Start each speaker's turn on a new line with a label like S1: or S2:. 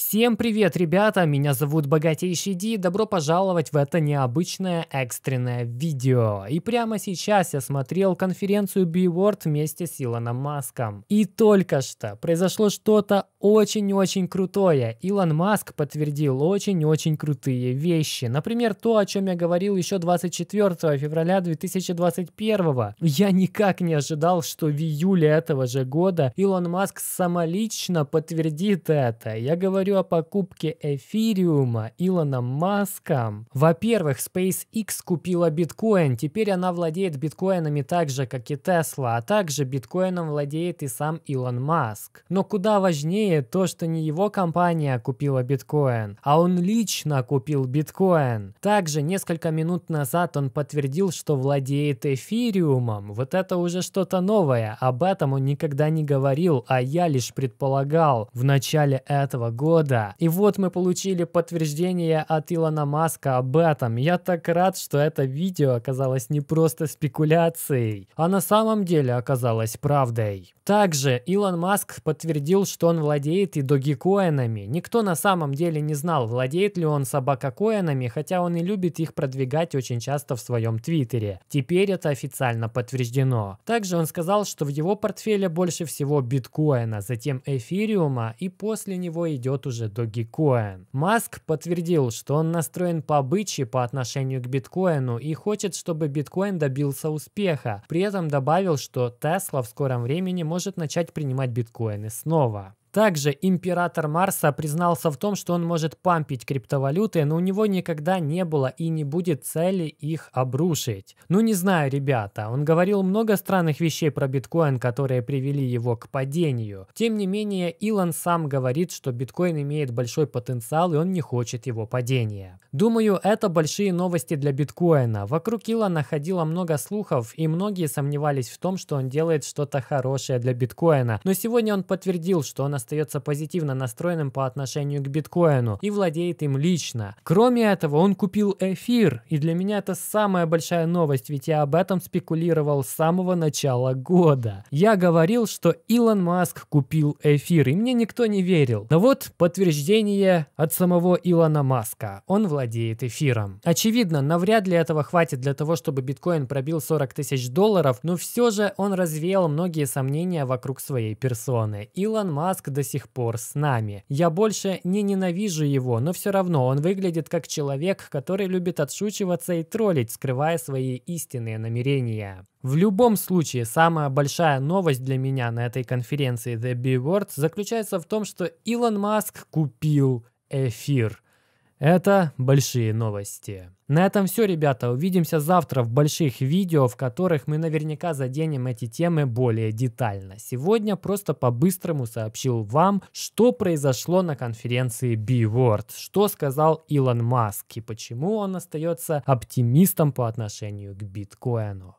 S1: Всем привет, ребята! Меня зовут Богатейший Ди, добро пожаловать в это необычное экстренное видео. И прямо сейчас я смотрел конференцию B-Word вместе с Илоном Маском. И только что произошло что-то очень-очень крутое. Илон Маск подтвердил очень-очень крутые вещи. Например, то, о чем я говорил еще 24 февраля 2021. Я никак не ожидал, что в июле этого же года Илон Маск самолично подтвердит это. Я говорю говорю о покупке эфириума Илоном Маском. Во-первых, SpaceX купила биткоин. Теперь она владеет биткоинами так же, как и Tesla, а также биткоином владеет и сам Илон Маск. Но куда важнее то, что не его компания купила биткоин, а он лично купил биткоин. Также несколько минут назад он подтвердил, что владеет эфириумом. Вот это уже что-то новое. Об этом он никогда не говорил, а я лишь предполагал в начале этого года года. И вот мы получили подтверждение от Илона Маска об этом. Я так рад, что это видео оказалось не просто спекуляцией, а на самом деле оказалось правдой. Также Илон Маск подтвердил, что он владеет и догикоинами. Никто на самом деле не знал, владеет ли он собакокоинами, хотя он и любит их продвигать очень часто в своем твиттере. Теперь это официально подтверждено. Также он сказал, что в его портфеле больше всего биткоина, затем эфириума и после него идет вот уже Dogecoin. Маск подтвердил, что он настроен по бычьи по отношению к биткоину и хочет, чтобы биткоин добился успеха. При этом добавил, что Tesla в скором времени может начать принимать биткоины снова. Также император Марса признался в том, что он может пампить криптовалюты, но у него никогда не было и не будет цели их обрушить. Ну не знаю, ребята, он говорил много странных вещей про биткоин, которые привели его к падению. Тем не менее, Илон сам говорит, что биткоин имеет большой потенциал и он не хочет его падения. Думаю, это большие новости для биткоина. Вокруг Илона ходило много слухов и многие сомневались в том, что он делает что-то хорошее для биткоина. Но сегодня он подтвердил, что он остается позитивно настроенным по отношению к биткоину и владеет им лично. Кроме этого, он купил эфир, и для меня это самая большая новость, ведь я об этом спекулировал с самого начала года. Я говорил, что Илон Маск купил эфир, и мне никто не верил. Но вот подтверждение от самого Илона Маска. Он владеет эфиром. Очевидно, навряд ли этого хватит для того, чтобы биткоин пробил 40 тысяч долларов, но все же он развеял многие сомнения вокруг своей персоны. Илон Маск до сих пор с нами. Я больше не ненавижу его, но все равно он выглядит как человек, который любит отшучиваться и троллить, скрывая свои истинные намерения. В любом случае, самая большая новость для меня на этой конференции The B-Word заключается в том, что Илон Маск купил эфир. Это большие новости. На этом все, ребята. Увидимся завтра в больших видео, в которых мы наверняка заденем эти темы более детально. Сегодня просто по-быстрому сообщил вам, что произошло на конференции B-Word, что сказал Илон Маск и почему он остается оптимистом по отношению к биткоину.